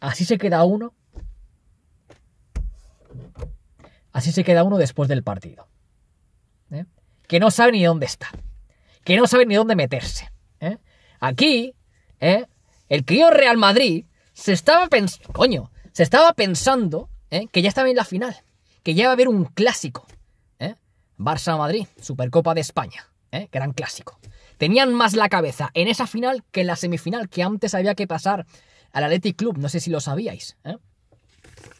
Así se queda uno. Así se queda uno después del partido. ¿eh? Que no sabe ni dónde está. Que no sabe ni dónde meterse. ¿eh? Aquí, ¿eh? el crío Real Madrid se estaba pensando. Coño, se estaba pensando que ya estaba en la final. Que ya iba a haber un clásico. Barça-Madrid, Supercopa de España. Gran clásico. Tenían más la cabeza en esa final que en la semifinal, que antes había que pasar al Athletic Club. No sé si lo sabíais. ¿eh?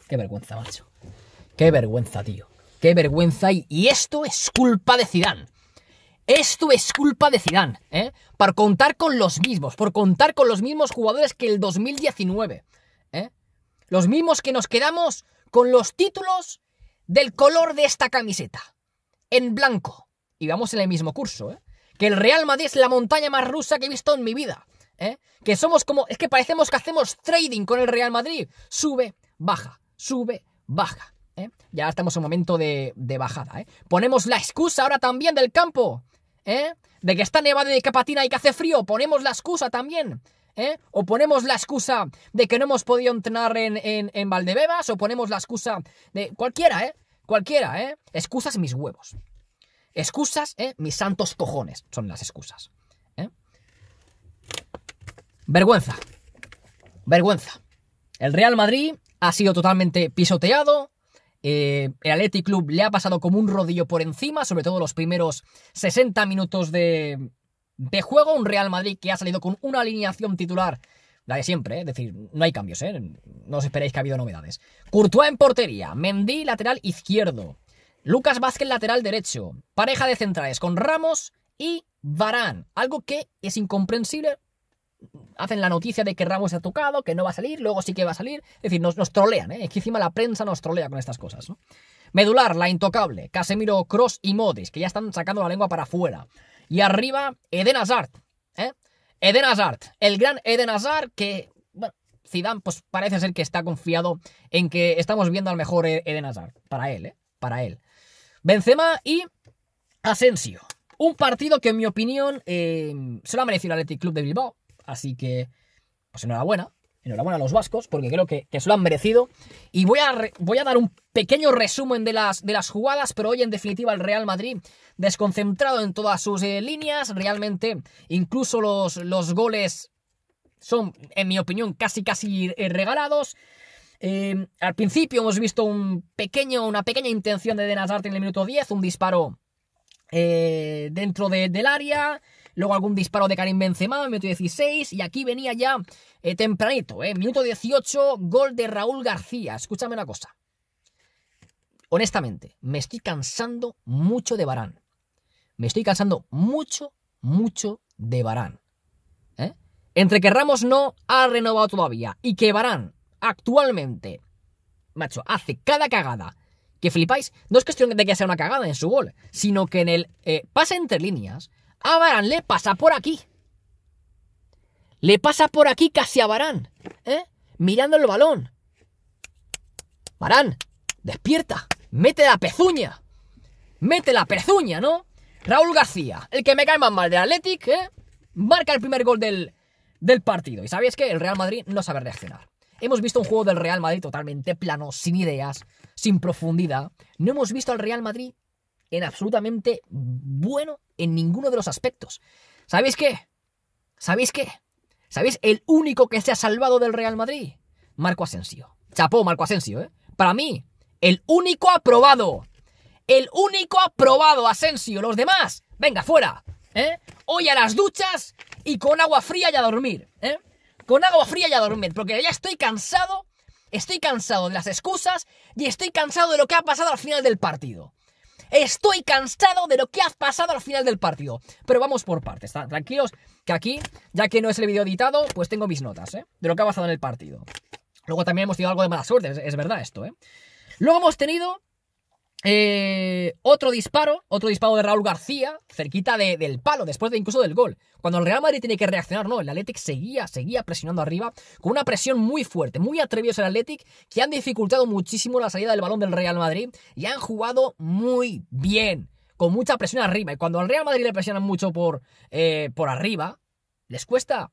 Qué vergüenza, macho. Qué vergüenza, tío. Qué vergüenza. Y, y esto es culpa de Zidane. Esto es culpa de Zidane, ¿eh? Por contar con los mismos, por contar con los mismos jugadores que el 2019, ¿eh? Los mismos que nos quedamos con los títulos del color de esta camiseta, en blanco. Y vamos en el mismo curso, ¿eh? Que el Real Madrid es la montaña más rusa que he visto en mi vida. ¿eh? Que somos como. Es que parecemos que hacemos trading con el Real Madrid. Sube, baja, sube, baja. ¿eh? Ya estamos en un momento de, bajada. ¿eh? Ponemos la excusa ahora también del campo. De que está nevado de que patina y que hace frío. Ponemos la excusa también. O ponemos la excusa de que no hemos podido entrenar en, en Valdebebas, o ponemos la excusa de cualquiera, ¿eh? Cualquiera, ¿eh? Excusas mis huevos. Excusas, Mis santos cojones son las excusas. Vergüenza. Vergüenza. El Real Madrid ha sido totalmente pisoteado. Eh, el Athletic Club le ha pasado como un rodillo por encima, sobre todo los primeros 60 minutos de, juego. Un Real Madrid que ha salido con una alineación titular, la de siempre, ¿eh? es decir, no hay cambios, ¿eh? no os esperéis que ha habido novedades. Courtois en portería, Mendy lateral izquierdo, Lucas Vázquez lateral derecho, pareja de centrales con Ramos y Varán, algo que es incomprensible hacen la noticia de que Ramos se ha tocado, que no va a salir, luego sí que va a salir. Es decir, nos, trolean, ¿eh? Es que encima la prensa nos trolea con estas cosas, ¿no? Medular, la intocable, Casemiro, Cross y Modis, que ya están sacando la lengua para afuera. Y arriba, Eden Hazard, ¿eh? Eden Hazard, el gran Eden Hazard que, bueno, Zidane pues parece ser que está confiado en que estamos viendo al mejor e-, Eden Hazard, para él, ¿eh? Para él. Benzema y Asensio. Un partido que en mi opinión eh, se lo ha merecido el Athletic Club de Bilbao. Así que, pues enhorabuena, enhorabuena a los vascos, porque creo que, se lo han merecido. Y voy a, voy a dar un pequeño resumen de las, de las jugadas, pero hoy en definitiva el Real Madrid desconcentrado en todas sus eh, líneas, realmente incluso los, goles son, en mi opinión, casi casi eh, regalados. Eh, al principio hemos visto un pequeño, una pequeña intención de Denazarte en el minuto 10, un disparo dentro del área. Luego algún disparo de Karim Benzema, minuto 16. Y aquí venía ya eh, tempranito, eh, minuto 18, gol de Raúl García. Escúchame una cosa. Honestamente, me estoy cansando mucho de Barán. Me estoy cansando mucho, mucho de Barán. ¿eh? Entre que Ramos no ha renovado todavía y que Barán actualmente, macho, hace cada cagada que flipáis, no es cuestión de que sea una cagada en su gol, sino que en el pase entre líneas, a Barán le pasa por aquí. Le pasa por aquí casi a Barán, ¿eh? mirando el balón. Barán, despierta, mete la pezuña. Mete la pezuña, ¿no? Raúl García, el que me cae más mal del Athletic, ¿eh? marca el primer gol del, del partido. Y sabéis que el Real Madrid no sabe reaccionar. Hemos visto un juego del Real Madrid totalmente plano, sin ideas, sin profundidad. No hemos visto al Real Madrid en absolutamente bueno en ninguno de los aspectos. ¿Sabéis qué? ¿Sabéis qué? ¿Sabéis el único que se ha salvado del Real Madrid? Marco Asensio. Chapó, Marco Asensio, ¿eh? Para mí, el único aprobado. El único aprobado, Asensio. Los demás, venga, fuera. ¿eh? Hoy a las duchas y con agua fría y a dormir. ¿eh? Con agua fría y a dormir, porque ya estoy cansado. Estoy cansado de las excusas y estoy cansado de lo que ha pasado al final del partido. Estoy cansado de lo que ha pasado al final del partido. Pero vamos por partes, tranquilos, que aquí, ya que no es el vídeo editado, pues tengo mis notas, ¿eh? De lo que ha pasado en el partido. Luego también hemos tenido algo de mala suerte, es, es verdad esto, ¿eh? Luego hemos tenido eh, otro disparo, otro disparo de Raúl García, cerquita de, del palo, después de incluso del gol. Cuando el Real Madrid tiene que reaccionar, no, el Athletic seguía, seguía presionando arriba, con una presión muy fuerte, muy atrevidos el Athletic, que han dificultado muchísimo la salida del balón del Real Madrid y han jugado muy bien, con mucha presión arriba. Y cuando al Real Madrid le presionan mucho por, eh, por arriba, les cuesta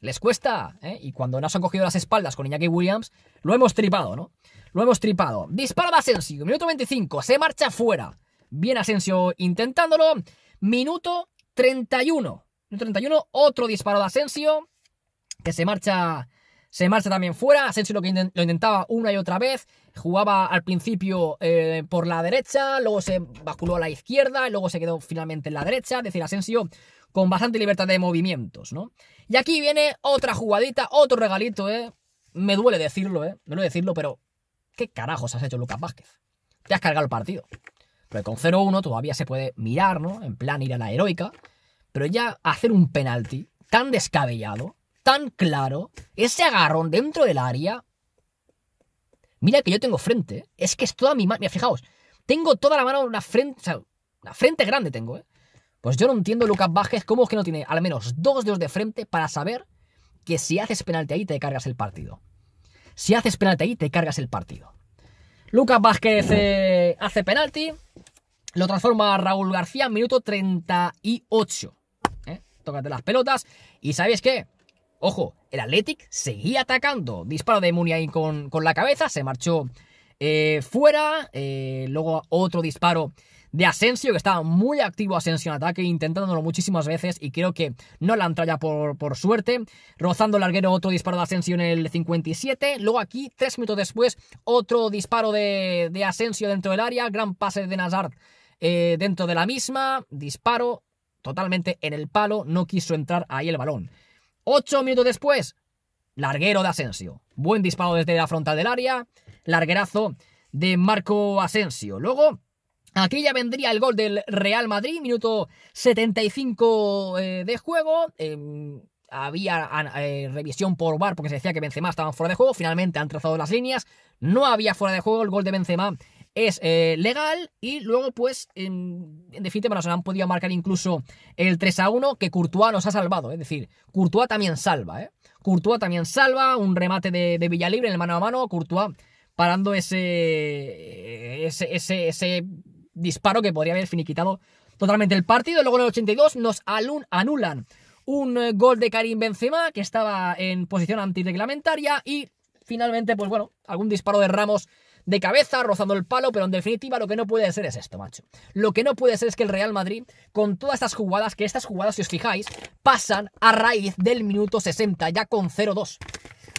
les cuesta, ¿eh? Y cuando nos han cogido las espaldas con Iñaki Williams, lo hemos tripado, ¿no? Lo hemos tripado. Disparo de Asensio, minuto 25, se marcha fuera. Bien Asensio intentándolo. Minuto 31. Minuto 31, otro disparo de Asensio, que se marcha se marcha también fuera. Asensio lo, que lo intentaba una y otra vez. Jugaba al principio eh, por la derecha, luego se basculó a la izquierda y luego se quedó finalmente en la derecha. Es decir, Asensio con bastante libertad de movimientos, ¿no? Y aquí viene otra jugadita, otro regalito, ¿eh? Me duele decirlo, ¿eh? decirlo, pero ¿qué carajos has hecho, Lucas Vázquez? Te has cargado el partido. Pero con 0-1 todavía se puede mirar, ¿no? En plan ir a la heroica. Pero ya hacer un penalti tan descabellado tan claro ese agarrón dentro del área. Mira que yo tengo frente, es que es toda mi mano. Mira, fijaos, tengo toda la mano, una frente, una frente grande tengo, ¿eh? Pues yo no entiendo, Lucas Vázquez, cómo es que no tiene al menos dos dedos de frente para saber que si haces penalti ahí te cargas el partido. Si haces penalti ahí te cargas el partido. Lucas Vázquez eh, hace penalti, lo transforma Raúl García, minuto 38. ¿eh? Tócate las pelotas. ¿Y sabéis qué? Ojo, el Athletic seguía atacando. Disparo de Muniain con, con la cabeza, se marchó eh, fuera. Eh, luego otro disparo de Asensio, que estaba muy activo Asensio en ataque, intentándolo muchísimas veces y creo que no la entra ya por, suerte. Rozando el larguero, otro disparo de Asensio en el 57. Luego aquí, tres minutos después, otro disparo de, de Asensio dentro del área. Gran pase de Nazar eh, dentro de la misma. Disparo totalmente en el palo. No quiso entrar ahí el balón. Ocho minutos después, larguero de Asensio. Buen disparo desde la frontal del área, larguerazo de Marco Asensio. Luego, Aquí ya vendría el gol del Real Madrid, minuto 75 eh, de juego. Em, había eh, revisión por VAR porque se decía que Benzema estaba fuera de juego. Finalmente han trazado las líneas. No había fuera de juego. El gol de Benzema es eh, legal y luego pues en, definitiva nos han podido marcar incluso el 3 a 1 que Courtois nos ha salvado, es decir, Courtois también salva, ¿eh? Courtois también salva, un remate de, Villalibre en el mano a mano, Courtois parando ese, ese, ese, disparo que podría haber finiquitado totalmente el partido. Luego en el 82 nos anulan un eh, gol de Karim Benzema que estaba en posición antirreglamentaria y finalmente pues bueno, algún disparo de Ramos de cabeza, rozando el palo, pero en definitiva lo que no puede ser es esto, macho. Lo que no puede ser es que el Real Madrid, con todas estas jugadas, que estas jugadas, si os fijáis, pasan a raíz del minuto 60, ya con 0-2.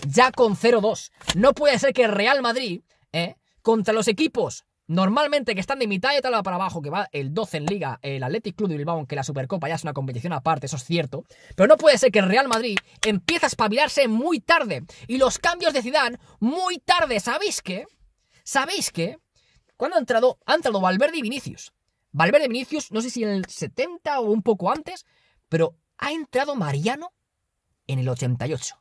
Ya con 0-2. No puede ser que el Real Madrid, ¿eh? contra los equipos Normalmente que están de mitad y tabla para abajo, que va el 12 en liga, el Athletic Club de Bilbao, que la Supercopa ya es una competición aparte, eso es cierto. Pero no puede ser que el Real Madrid empiece a espabilarse muy tarde. Y los cambios de Zidane muy tarde, ¿sabéis qué? ¿Sabéis qué? Cuando ha entrado, ha entrado Valverde y Vinicius. Valverde y Vinicius, no sé si en el 70 o un poco antes, pero ha entrado Mariano en el 88.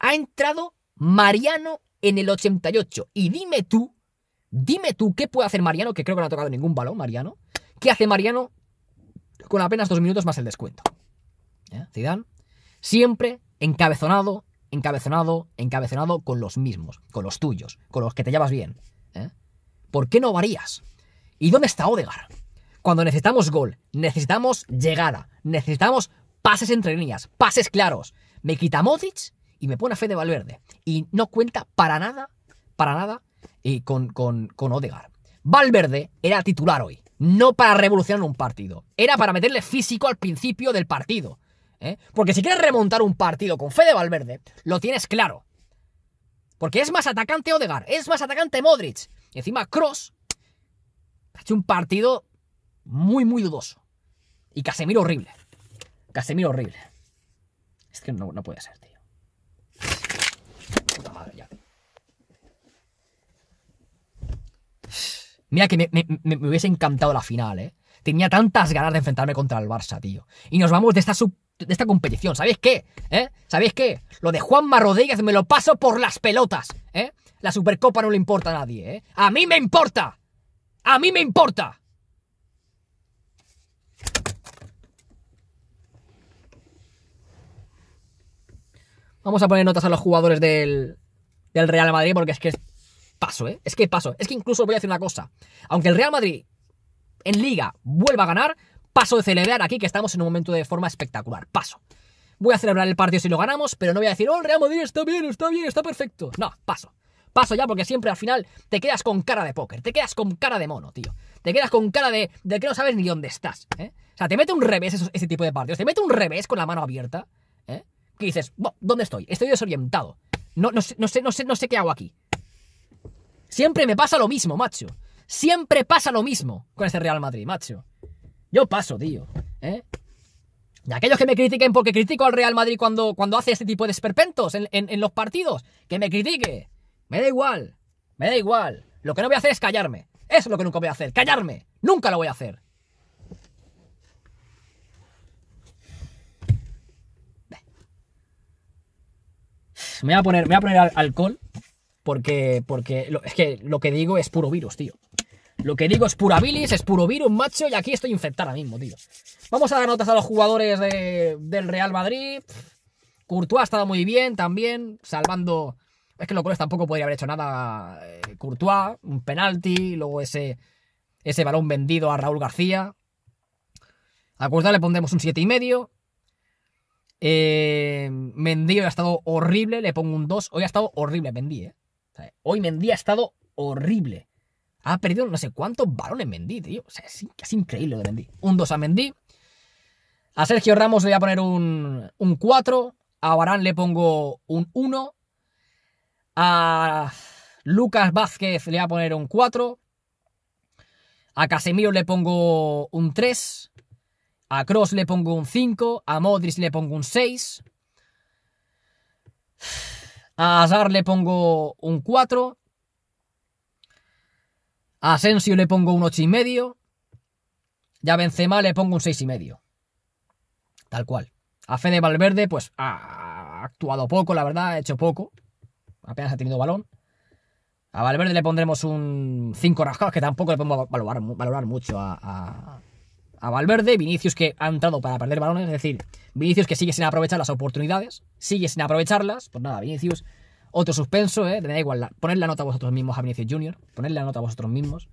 Ha entrado Mariano en el 88. Y dime tú, dime tú qué puede hacer Mariano, que creo que no ha tocado ningún balón Mariano. ¿Qué hace Mariano con apenas dos minutos más el descuento? ¿Eh? Zidane, siempre encabezonado, encabezonado, encabezonado con los mismos, con los tuyos, con los que te llevas bien. ¿eh? ¿Por qué no varías? ¿Y dónde está Odegar? Cuando necesitamos gol, necesitamos llegada, necesitamos pases entre líneas, pases claros. Me quita Modric y me pone a fe de Valverde. Y no cuenta para nada, para nada, eh, con, con, con Odegar. Valverde era titular hoy, no para revolucionar un partido, era para meterle físico al principio del partido. ¿eh? Porque si quieres remontar un partido con Fede Valverde, lo tienes claro. Porque es más atacante Odegar, es más atacante Modric. Y encima Cross ha hecho un partido muy, muy dudoso. Y Casemiro horrible. Casemiro horrible. Es que no, puede ser, tío. Puta madre, ya. Mira que me, me hubiese encantado la final, ¿eh? Tenía tantas ganas de enfrentarme contra el Barça, tío. Y nos vamos de esta sub de esta competición. ¿Sabéis qué? ¿Eh? ¿Sabéis qué? Lo de Juanma Rodríguez me lo paso por las pelotas. ¿Eh? La Supercopa no le importa a nadie. ¿eh? A mí me importa. A mí me importa. Vamos a poner notas a los jugadores del, del Real Madrid porque es que paso, ¿eh? Es que paso. Es que incluso voy a decir una cosa. Aunque el Real Madrid en liga vuelva a ganar, Paso de celebrar aquí que estamos en un momento de forma espectacular. Paso. Voy a celebrar el partido si lo ganamos, pero no voy a decir, oh, el Real Madrid está bien, está bien, está perfecto. No, paso. Paso ya porque siempre al final te quedas con cara de póker, te quedas con cara de mono, tío. Te quedas con cara de, que no sabes ni dónde estás. ¿eh? O sea, te mete un revés ese tipo de partidos. Te mete un revés con la mano abierta. ¿eh? Que dices, ¿dónde estoy? Estoy desorientado. No, no, sé, no, sé, no sé qué hago aquí. Siempre me pasa lo mismo, macho. Siempre pasa lo mismo con este Real Madrid, macho. Yo paso, tío. ¿eh? Y aquellos que me critiquen porque critico al Real Madrid cuando, cuando hace este tipo de esperpentos en, los partidos, que me critique. Me da igual. Me da igual. Lo que no voy a hacer es callarme. Eso es lo que nunca voy a hacer. Callarme. Nunca lo voy a hacer. Me voy a poner, a poner alcohol porque, porque es que lo que digo es puro virus, tío. Lo que digo es pura bilis, es puro virus, macho, y aquí estoy infectada mismo, tío. Vamos a dar notas a los jugadores del Real Madrid. Courtois ha estado muy bien también, salvando... Es que lo cual tampoco podría haber hecho nada. Eh, Courtois, un penalti, luego ese, ese balón vendido a Raúl García. A le pondremos un 7,5. Eh, Mendy hoy ha estado horrible, le pongo un 2. Hoy ha estado horrible Mendy, eh. hoy Mendy ha estado horrible. Ha perdido no sé cuántos balones Mendy, tío. O sea, es, increíble lo de Mendy. Un 2 a Mendy. A Sergio Ramos le voy a poner un, 4. A Barán le pongo un 1. A Lucas Vázquez le voy a poner un 4. A Casemiro le pongo un 3. A Cross le pongo un 5. A Modric le pongo un 6. A Azar le pongo un 4. A Asensio le pongo un ocho Y medio. a Benzema le pongo un y medio. Tal cual. A Fede Valverde, pues ha actuado poco, la verdad, ha hecho poco. Apenas ha tenido balón. A Valverde le pondremos un 5 rascados, que tampoco le podemos valorar, valorar mucho a, a, Valverde. Vinicius que ha entrado para perder balones, es decir, Vinicius que sigue sin aprovechar las oportunidades, sigue sin aprovecharlas. Pues nada, Vinicius otro suspenso, ¿eh? Da poned la nota a vosotros mismos a Vinicius Junior, poned la nota a vosotros mismos.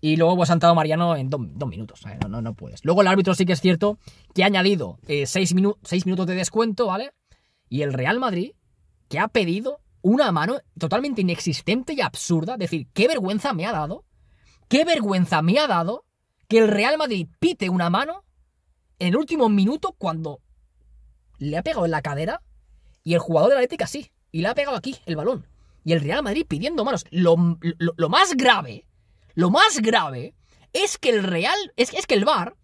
Y luego vos ha entrado Mariano en dos minutos, no, no, puedes. Luego el árbitro sí que es cierto que ha añadido eh, seis, minutos de descuento, ¿vale? Y el Real Madrid, que ha pedido una mano totalmente inexistente y absurda, es decir, qué vergüenza me ha dado, qué vergüenza me ha dado que el Real Madrid pite una mano en el último minuto cuando le ha pegado en la cadera y el jugador de la ética sí y le ha pegado aquí el balón. Y el Real Madrid pidiendo manos. Lo, más grave, lo más grave es que el Real, es, es que el VAR,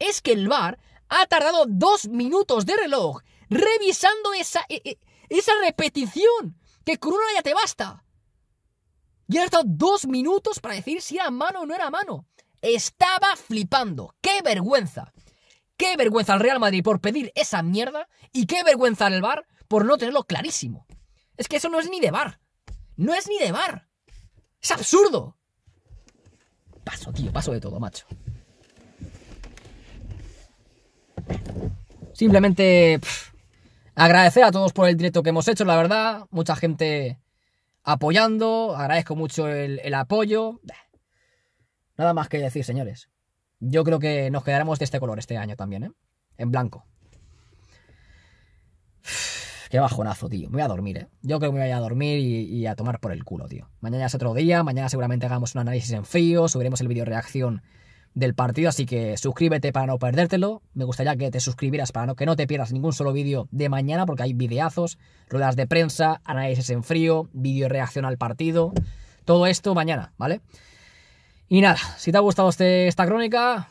es que el VAR ha tardado dos minutos de reloj revisando esa, e, e, esa repetición que con una ya te basta. Y ha estado dos minutos para decir si era mano o no era mano. Estaba flipando. ¡Qué vergüenza! ¡Qué vergüenza al Real Madrid por pedir esa mierda! Y qué vergüenza al VAR por no tenerlo clarísimo. Es que eso no es ni de bar. No es ni de bar. Es absurdo. Paso, tío, paso de todo, macho. Simplemente agradecer a todos por el directo que hemos hecho, la verdad. Mucha gente apoyando. Agradezco mucho el, el apoyo. Nada más que decir, señores. Yo creo que nos quedaremos de este color este año también, ¿eh? En blanco qué bajonazo, tío. Me voy a dormir, ¿eh? Yo creo que me voy a dormir y, a tomar por el culo, tío. Mañana es otro día, mañana seguramente hagamos un análisis en frío, subiremos el vídeo reacción del partido, así que suscríbete para no perdértelo. Me gustaría que te suscribieras para que no te pierdas ningún solo vídeo de mañana, porque hay videazos, ruedas de prensa, análisis en frío, vídeo reacción al partido. Todo esto mañana, ¿vale? Y nada, si te ha gustado este, esta crónica,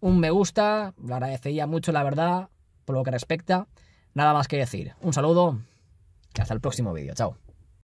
un me gusta, lo agradecería mucho, la verdad, por lo que respecta. Nada más que decir. Un saludo y hasta el próximo vídeo. Chao.